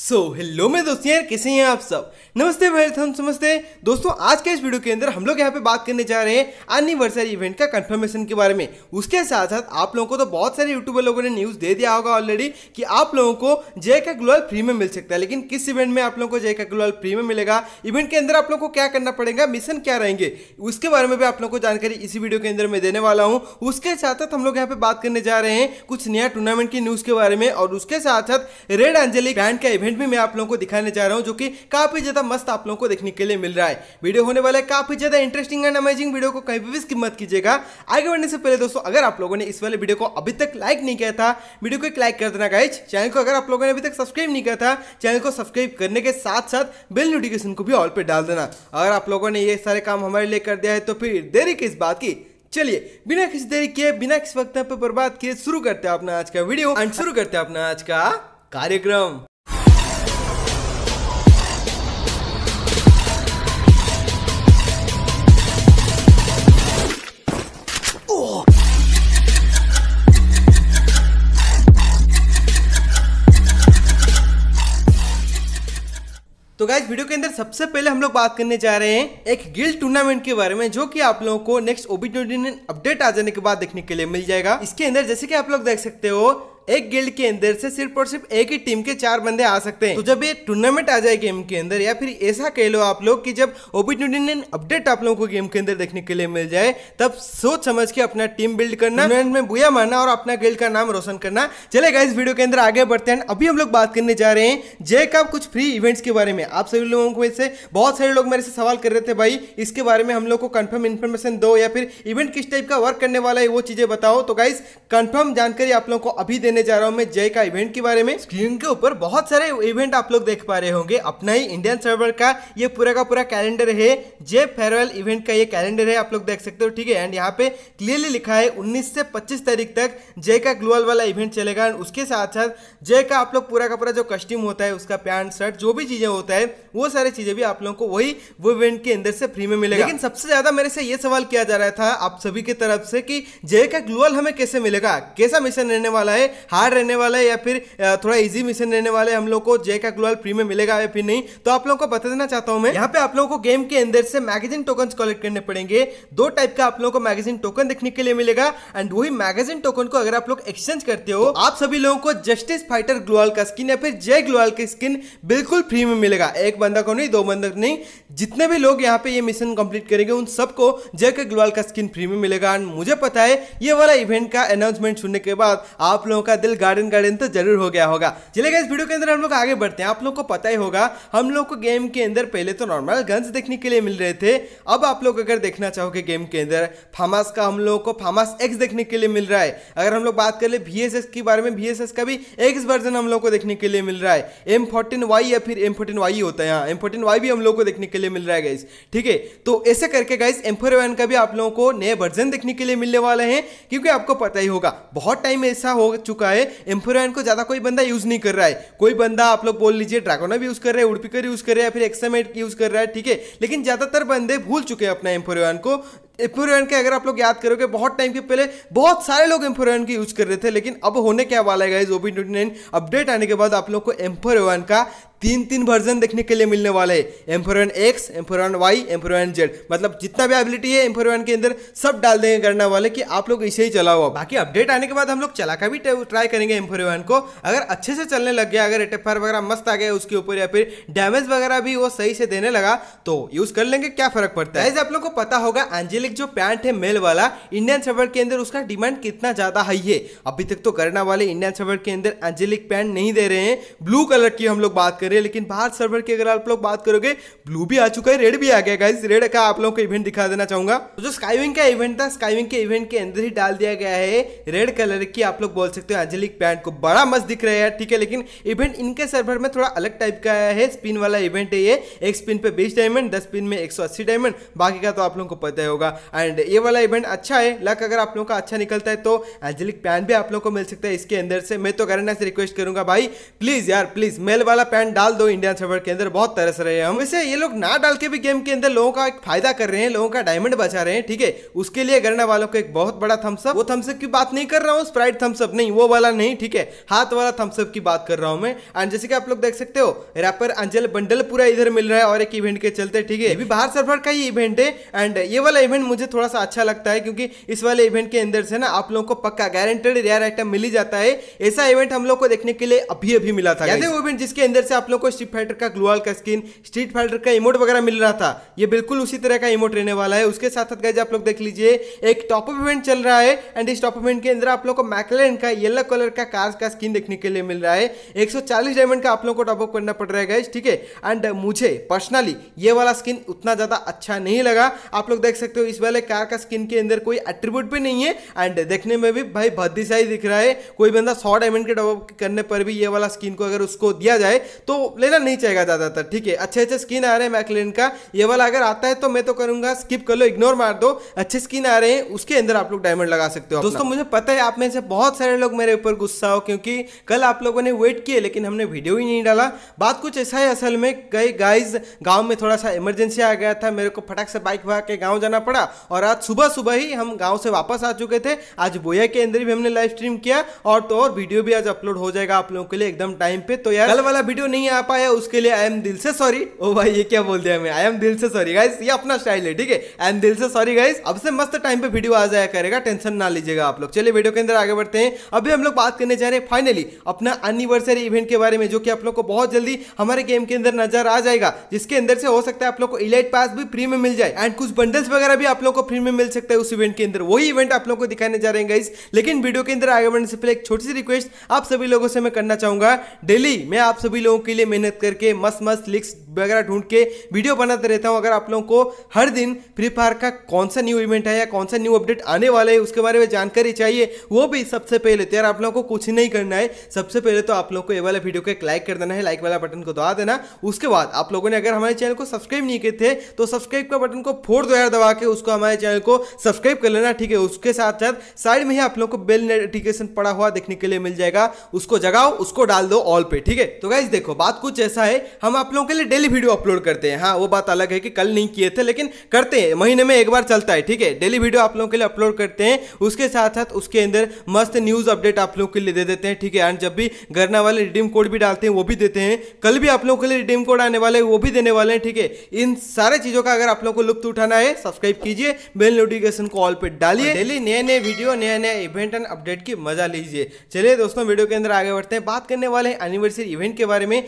so hello मेरे दोस्तों यार कैसे हैं आप सब नमस्ते वेलथम नमस्ते दोस्तों आज के इस वीडियो के अंदर हम लोग यहाँ पे बात करने जा रहे हैं एनिवर्सरी इवेंट का कंफर्मेशन के बारे में उसके साथ साथ आप लोगों को तो बहुत सारे यूट्यूबर लोगों ने न्यूज़ दे दिया होगा ऑलरेडी कि आप लोगों को जय का ग्लोअल फ्री में मिल सकता है लेकिन किस इवेंट में आप लोगों को जय का ग्लोअल फ्री में मिलेगा इवेंट के अंदर आप लोग को क्या करना पड़ेगा मिशन क्या रहेंगे उसके बारे में भी आप लोग को जानकारी इसी वीडियो के अंदर मैं देने वाला हूँ उसके साथ साथ हम लोग यहाँ पे बात करने जा रहे हैं कुछ नया टूर्नामेंट की न्यूज़ के बारे में और उसके साथ साथ रेड अंजलि बैंड का इवेंट इवेंट भी मैं आप लोगों को दिखाने जा रहा हूँ जो कि काफी ज्यादा मस्त आप लोगों को देखने के लिए मिल रहा है वीडियो होने वाला है काफी ज्यादा इंटरेस्टिंग एंड अमेजिंग वीडियो को कहीं भी स्किप मत कीजिएगा आगे बढ़ने से पहले दोस्तों अगर आप लोगों ने इस वाले वीडियो को अभी तक लाइक नहीं किया था वीडियो को एक लाइक कर देना गाइज चैनल को अगर आप लोगों ने अभी तक सब्सक्राइब नहीं किया था चैनल को सब्सक्राइब करने के साथ साथ बिल नोटिफिकेशन को भी ऑल पर डाल देना अगर आप लोगों ने ये सारे काम हमारे लिए कर दिया है तो फिर देरी किस बात की चलिए बिना किसी देरी किए बिना किस वक्त पर बर्बाद किए शुरू करते हैं अपना आज का वीडियो एंड शुरू करते हैं अपना आज का कार्यक्रम तो गाइज वीडियो के अंदर सबसे पहले हम लोग बात करने जा रहे हैं एक गिल्ड टूर्नामेंट के बारे में जो कि आप लोगों को नेक्स्ट ओबी अपडेट आ जाने के बाद देखने के लिए मिल जाएगा इसके अंदर जैसे कि आप लोग देख सकते हो एक गिल्ड के अंदर से सिर्फ और सिर्फ एक ही टीम के चार बंदे आ सकते हैं तो जब ये टूर्नामेंट आ जाए गेम के अंदर या फिर ऐसा कह लो आप लोग कि जब ओबी अपडेट आप लोगों को गेम के अंदर देखने के लिए मिल जाए तब सोच समझ के अपना टीम बिल्ड करना टूर्नामेंट में बुया मारना और अपना गिल्ड का नाम रोशन करना चले इस वीडियो के अंदर आगे बढ़ते हैं अभी हम लोग बात करने जा रहे हैं जय का कुछ फ्री इवेंट्स के बारे में आप सभी लोगों को इससे बहुत सारे लोग मेरे से सवाल कर रहे थे भाई इसके बारे में हम लोग को कन्फर्म इन्फॉर्मेशन दो या फिर इवेंट किस टाइप का वर्क करने वाला है वो चीजें बताओ तो गाइज कन्फर्म जानकारी आप लोगों को अभी देने करने जा रहा हूँ मैं जय का इवेंट के बारे में स्क्रीन के ऊपर बहुत सारे इवेंट आप लोग देख पा रहे होंगे अपना ही इंडियन सर्वर का ये पूरा का पूरा कैलेंडर है जय फेयरवेल इवेंट का ये कैलेंडर है आप लोग देख सकते हो ठीक है एंड यहाँ पे क्लियरली लिखा है उन्नीस से पच्चीस तारीख तक जय का ग्लोअल वाला इवेंट चलेगा एंड उसके साथ साथ जय का आप लोग पूरा का पूरा जो कस्ट्यूम होता है उसका पैंट शर्ट जो भी चीजें होता है वो सारी चीजें भी आप लोगों को वही वो इवेंट के अंदर से फ्री में मिलेगा लेकिन सबसे ज्यादा मेरे से ये सवाल किया जा रहा था आप सभी की तरफ से कि जय का ग्लोअल हमें कैसे मिलेगा कैसा मिशन रहने वाला है हार्ड रहने वाला है या फिर थोड़ा इजी मिशन रहने वाला है हम लोग को जे का ग्लोअल फ्री में मिलेगा या फिर नहीं तो आप लोगों को बता देना चाहता हूं मैं यहाँ पे आप लोगों को गेम के अंदर से मैगजीन टोकन कलेक्ट करने पड़ेंगे दो टाइप का आप लोगों को मैगजीन टोकन देखने के लिए मिलेगा एंड वही मैगजीन टोकन को अगर आप लोग एक्सचेंज करते हो तो आप सभी लोगों को जस्टिस फाइटर ग्लोअल का स्किन या फिर जय ग्लोअल की स्किन बिल्कुल फ्री में मिलेगा एक बंदा को नहीं दो बंदा को नहीं जितने भी लोग यहाँ पे ये मिशन कंप्लीट करेंगे उन सबको जय के ग्लोअल का स्किन फ्री में मिलेगा एंड मुझे पता है ये वाला इवेंट का अनाउंसमेंट सुनने के बाद आप लोगों का दिल गार्डन गार्डन तो जरूर हो गया होगा चले गए इस वीडियो के अंदर हम लोग आगे बढ़ते हैं आप लोग को पता ही होगा हम लोग को गेम के अंदर पहले तो नॉर्मल गन्स देखने के लिए मिल रहे थे अब आप लोग अगर देखना चाहोगे गेम के अंदर फार्मास का हम लोग को फार्मास एक्स देखने के लिए मिल रहा है अगर हम लोग बात कर ले वी के बारे में वी का भी एक्स वर्जन हम लोग को देखने के लिए मिल रहा है एम फोर्टीन वाई या फिर एम फोर्टीन वाई होता है यहाँ एम फोर्टीन वाई भी हम लोग को देखने के लिए मिल रहा है गाइज ठीक है तो ऐसे करके गाइज एम फोर वन का भी आप लोगों को नए वर्जन देखने के लिए मिलने वाले हैं क्योंकि आपको पता ही होगा बहुत टाइम ऐसा हो चुका चुका है एम्फोरायन को ज़्यादा कोई बंदा यूज़ नहीं कर रहा है कोई बंदा आप लोग बोल लीजिए ड्रैगोना भी यूज़ कर रहा है उड़पिकर यूज़ कर रहा है फिर एक्सामेट यूज़ कर रहा है ठीक है लेकिन ज़्यादातर बंदे भूल चुके हैं अपना एम्फोरायन को एम्प्योरेन के अगर आप लोग याद करोगे बहुत टाइम के पहले बहुत सारे लोग एम्प्योरेन के यूज कर रहे थे लेकिन अब होने क्या वाला है guys OP twenty nine update आने के बाद आप लोग को एम्प्योरेन का तीन तीन वर्जन देखने के लिए मिलने वाले है एम्फोरन एक्स एम्फोरन वाई एम्फोरन जेड मतलब जितना भी एबिलिटी है एम्फोरन के अंदर सब डाल देंगे करने वाले कि आप लोग इसे ही चलाओ बाकी अपडेट आने के बाद हम लोग चला का भी ट्राई करेंगे एम्फोरन को अगर अच्छे से चलने लग गया अगर एटेफ वगैरह मस्त आ गया उसके ऊपर या फिर डैमेज वगैरह भी वो सही से देने लगा तो यूज कर लेंगे क्या फर्क पड़ता है आप लोग को पता होगा एंजिल एक जो पैंट है मेल वाला इंडियन सर्वर के अंदर उसका डिमांड कितना ज़्यादा हाई है अभी तक तो करना वाले इंडियन सर्वर के अंदर एंजेलिक पैंट नहीं दे रहे हैं ब्लू कलर की हम लोग बात कर रहे हैं लेकिन भारत सर्वर की अगर आप लोग बात करोगे ब्लू भी आ चुका है रेड भी आ गया गाइज रेड का आप लोगों को इवेंट दिखा देना चाहूंगा तो जो स्काईविंग का इवेंट था स्काईविंग के इवेंट के अंदर ही डाल दिया गया है रेड कलर की आप लोग बोल सकते हो एंजेलिक पैंट को बड़ा मस्त दिख रहा है ठीक है लेकिन इवेंट इनके सर्वर में थोड़ा अलग टाइप का आया है स्पिन वाला इवेंट है ये एक स्पिन पे बीस डायमंड दस स्पिन में एक डायमंड बाकी का तो आप लोगों को पता ही होगा एंड ये वाला इवेंट अच्छा है लक अगर आप लोगों का अच्छा निकलता है तो एंजेलिक पैन भी आप लोग को मिल सकता है इसके अंदर से मैं तो करना से रिक्वेस्ट करूंगा भाई प्लीज यार प्लीज मेल वाला पैन डाल दो इंडियन सर्वर के अंदर बहुत तरस रहे हैं हम वैसे ये लोग ना डाल के भी गेम के अंदर लोगों का एक फायदा कर रहे हैं लोगों का डायमंड बचा रहे हैं ठीक है उसके लिए गरना वालों को एक बहुत बड़ा थम्सअप वो थम्सअप की बात नहीं कर रहा हूँ स्प्राइट थम्सअप नहीं वो वाला नहीं ठीक है हाथ वाला थम्सअप की बात कर रहा हूँ मैं एंड जैसे कि आप लोग देख सकते हो रैपर अंजल बंडल पूरा इधर मिल रहा है और एक इवेंट के चलते ठीक है बाहर सर्वर का ही इवेंट है एंड ये वाला इवेंट इवेंट मुझे थोड़ा सा अच्छा लगता है क्योंकि इस वाले इवेंट के अंदर से ना आप लोगों को पक्का गारंटेड रेयर आइटम मिल ही जाता है ऐसा इवेंट हम लोग को देखने के लिए अभी अभी मिला था ऐसे वो इवेंट जिसके अंदर से आप लोग को स्ट्रीट फाइटर का ग्लोअल का स्किन स्ट्रीट फाइटर का इमोट वगैरह मिल रहा था ये बिल्कुल उसी तरह का इमोट रहने वाला है उसके साथ साथ गए आप लोग देख लीजिए एक टॉप अप इवेंट चल रहा है एंड इस टॉप इवेंट के अंदर आप लोग को मैकलेन का येलो कलर का कार्स का स्किन देखने के लिए मिल रहा है एक डायमंड का आप लोग को टॉपअप करना पड़ रहा है ठीक है एंड मुझे पर्सनली ये वाला स्किन उतना ज़्यादा अच्छा नहीं लगा आप लोग देख सकते हो इस वाले कार का स्किन के अंदर कोई एट्रीब्यूट भी नहीं है एंड देखने में भी भाई भद्दीशाही दिख रहा है कोई बंदा सौ डायमंड के डॉप करने पर भी ये वाला स्किन को अगर उसको दिया जाए तो लेना नहीं चाहेगा ज़्यादातर ठीक है अच्छे अच्छे स्किन आ रहे हैं मैकलेन का ये वाला अगर आता है तो मैं तो करूंगा स्किप कर लो इग्नोर मार दो अच्छे स्किन आ रहे हैं उसके अंदर आप लोग डायमंड लगा सकते हो दोस्तों मुझे पता है आप में से बहुत सारे लोग मेरे ऊपर गुस्सा हो क्योंकि कल आप लोगों ने वेट किए लेकिन हमने वीडियो ही नहीं डाला बात कुछ ऐसा है असल में गए गाइज गाँव में थोड़ा सा इमरजेंसी आ गया था मेरे को फटाक से बाइक भाग के गाँव जाना पड़ा ना और आज सुबह सुबह ही हम गांव से वापस आ चुके थे आज बोया के अंदर भी हमने लाइव स्ट्रीम किया और तो और वीडियो भी आज अपलोड हो जाएगा आप लोगों के लिए एकदम टाइम पे तो यार कल वाला वीडियो नहीं आ पाया उसके लिए आई एम दिल से सॉरी ओ भाई ये क्या बोल दिया हमें आई एम दिल से सॉरी गाइस ये अपना स्टाइल है ठीक है आई एम दिल से सॉरी गाइस अब से मस्त टाइम पे वीडियो आ जाया करेगा टेंशन ना लीजिएगा आप लोग चलिए वीडियो के अंदर आगे बढ़ते हैं अभी हम लोग बात करने जा रहे हैं फाइनली अपना एनिवर्सरी इवेंट के बारे में जो कि आप लोग को बहुत जल्दी हमारे गेम के अंदर नजर आ जाएगा जिसके अंदर से हो सकता है आप लोग को इलाइट पास भी फ्री में मिल जाए एंड कुछ बंडल्स वगैरह भी आप लोग को फ्री में मिल सकता है उस इवेंट के अंदर वही इवेंट आप लोग को दिखाने जा रहे हैं गाइस लेकिन वीडियो के अंदर आगे बढ़ने से पहले एक छोटी सी रिक्वेस्ट आप सभी लोगों से मैं करना चाहूंगा डेली मैं आप सभी लोगों के लिए मेहनत करके मस्त मस्त लिख्स वगैरह ढूंढ के वीडियो बनाते रहता हूँ अगर आप लोगों को हर दिन फ्री फायर का कौन सा न्यू इवेंट है या कौन सा न्यू अपडेट आने वाला है उसके बारे में जानकारी चाहिए वो भी सबसे पहले तो यार आप लोगों को कुछ नहीं करना है सबसे पहले तो आप लोग को ये वाला वीडियो को एक लाइक कर देना है लाइक वाला बटन को दबा देना उसके बाद आप लोगों ने अगर हमारे चैनल को सब्सक्राइब नहीं किए थे तो सब्सक्राइब का बटन को फोड़ दो यार दबा के उसको हमारे चैनल को सब्सक्राइब कर लेना ठीक है उसके साथ साथ साइड में ही आप लोग को बेल नोटिफिकेशन पड़ा हुआ देखने के लिए मिल जाएगा उसको जगाओ उसको डाल दो ऑल पे ठीक है तो गाइज देखो बात कुछ ऐसा है हम आप लोगों के लिए डेली वीडियो अपलोड करते हैं हाँ वो बात अलग है कि कल नहीं किए थे लेकिन करते हैं महीने में एक बार चलता है ठीक है डेली वीडियो आप लोगों के लिए अपलोड करते हैं उसके साथ साथ उसके अंदर मस्त न्यूज़ अपडेट आप लोगों के लिए दे देते हैं ठीक है एंड जब भी गरना वाले रिडीम कोड भी डालते हैं वो भी देते हैं कल भी आप लोगों के लिए रिडीम कोड आने वाले वो भी देने वाले हैं ठीक है इन सारे चीज़ों का अगर आप लोग को लुप्त उठाना है सब्सक्राइब कीजिए बेल नोटिफिकेशन को ऑल पर डालिए डेली नए नए वीडियो नए नए इवेंट एंड अपडेट की मजा लीजिए चलिए दोस्तों वीडियो के अंदर आगे बढ़ते हैं बात करने वाले एनिवर्सरी इवेंट के बारे में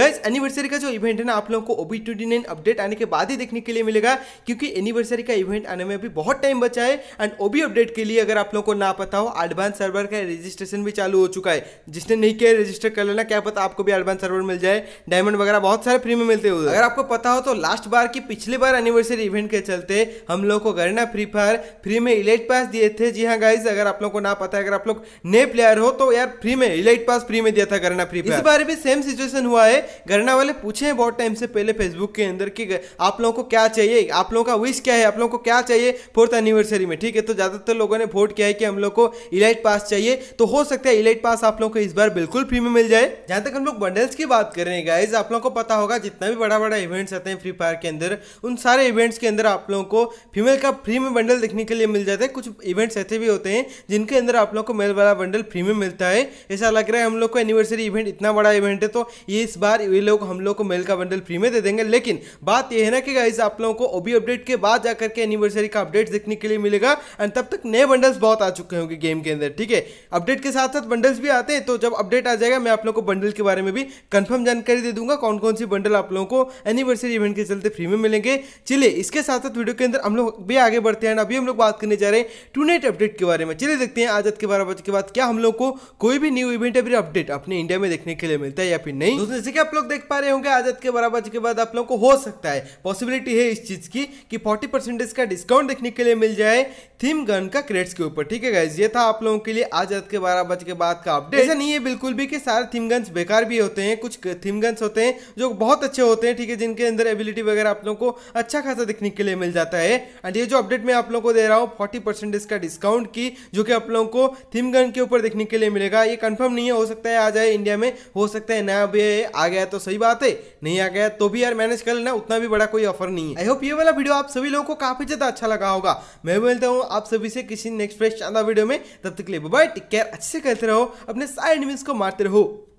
गैस एनिवर्सरी का जो इवेंट है ना आप लोगों को ओबी टूडीनियन अपडेट आने के बाद ही देखने के लिए मिलेगा क्योंकि एनिवर्सरी का इवेंट आने में अभी बहुत टाइम बचा है एंड ओबी अपडेट के लिए अगर आप लोगों को ना पता हो एडवांस सर्वर का रजिस्ट्रेशन भी चालू हो चुका है जिसने नहीं किया रजिस्टर कर लेना क्या पता आपको भी एडवांस सर्वर मिल जाए डायमंड वगैरह बहुत सारे फ्री में मिलते हुए अगर आपको पता हो तो लास्ट बार की पिछले बार एनिवर्सरी इवेंट के चलते हम लोग को गरना फ्री फायर फ्री में इलेट पास दिए थे जी हाँ गाइज अगर आप लोग को ना पता है अगर आप लोग नए प्लेयर हो तो यार फ्री में इलेट पास फ्री में दिया था गरना फ्री फायर इस बार भी सेम सिचुएशन हुआ है गरना वाले पूछे हैं बहुत टाइम से पहले फेसबुक के अंदर की आप लोगों को क्या चाहिए आप लोगों का विश क्या है आप लोगों को क्या चाहिए फोर्थ एनिवर्सरी में ठीक है तो ज़्यादातर लोगों ने वोट किया है कि हम लोग को इलाइट पास चाहिए तो हो सकता है इलाइट पास आप लोगों को इस बार बिल्कुल फ्री में मिल जाए जहाँ तक हम लोग बंडल्स की बात कर रहे हैं गाइज आप लोगों को पता होगा जितना भी बड़ा बड़ा इवेंट्स आते हैं फ्री फायर के अंदर उन सारे इवेंट्स के अंदर आप लोगों को फीमेल का फ्री में बंडल देखने के लिए मिल जाता है कुछ इवेंट्स ऐसे भी होते हैं जिनके अंदर आप लोगों को मेल वाला बंडल फ्री में मिलता है ऐसा लग रहा है हम लोग को एनिवर्सरी इवेंट इतना बड़ा इवेंट है तो ये इस बार ये लोग हम लोग को मेल का बंडल बंडल फ्री में दे देंगे लेकिन बात यह है ना कि गाइज आप लोगों को ओबी अपडेट के बाद जाकर के एनिवर्सरी का अपडेट देखने के लिए मिलेगा एंड तब तक नए बंडल्स बहुत आ चुके होंगे गेम के अंदर ठीक है अपडेट के साथ साथ बंडल्स भी आते हैं तो जब अपडेट आ जाएगा मैं आप लोगों को बंडल के बारे में भी कंफर्म जानकारी दे दूंगा कौन कौन सी बंडल आप लोगों को एनिवर्सरी इवेंट के चलते फ्री में मिलेंगे चलिए इसके साथ साथ वीडियो के अंदर हम लोग भी आगे बढ़ते हैं अभी हम लोग बात करने जा रहे हैं टू अपडेट के बारे में चलिए देखते हैं आज के बारह बजे के बाद क्या हम लोग को कोई भी न्यू इवेंट या अपडेट अपने इंडिया में देखने के लिए मिलता है या फिर नहीं दोस्तों जैसे कि आप लोग देख पा रहे होंगे आज के बारह बजे के बाद आप लोगों को हो सकता है पॉसिबिलिटी है इस चीज़ की कि फोर्टी परसेंटेज का डिस्काउंट देखने के लिए मिल जाए थीम गन का क्रेट्स के ऊपर ठीक है गाइज ये था आप लोगों के लिए आज रात के बारह बज के बाद का अपडेट ऐसा नहीं है बिल्कुल भी कि सारे थीम गन्स बेकार भी होते हैं कुछ थीम गन्स होते हैं जो बहुत अच्छे होते हैं ठीक है जिनके अंदर एबिलिटी वगैरह आप लोगों को अच्छा खासा देखने के लिए मिल जाता है एंड ये जो अपडेट मैं आप लोगों को दे रहा हूँ फोर्टी परसेंट इसका डिस्काउंट की जो कि आप लोगों को थीम गन के ऊपर देखने के लिए मिलेगा ये कन्फर्म नहीं है हो सकता है आ जाए इंडिया में हो सकता है नया भी आ गया तो सही बात है नहीं आ गया तो भी यार मैनेज कर लेना उतना भी बड़ा कोई ऑफर नहीं है आई होप ये वाला वीडियो आप सभी लोगों को काफी ज्यादा अच्छा लगा होगा मैं बोलता हूँ आप सभी से किसी नेक्स्ट फ्रेश चांदा वीडियो में तब तक के लिए बाय टेक केयर अच्छे से करते रहो अपने सारे एनिमीज को मारते रहो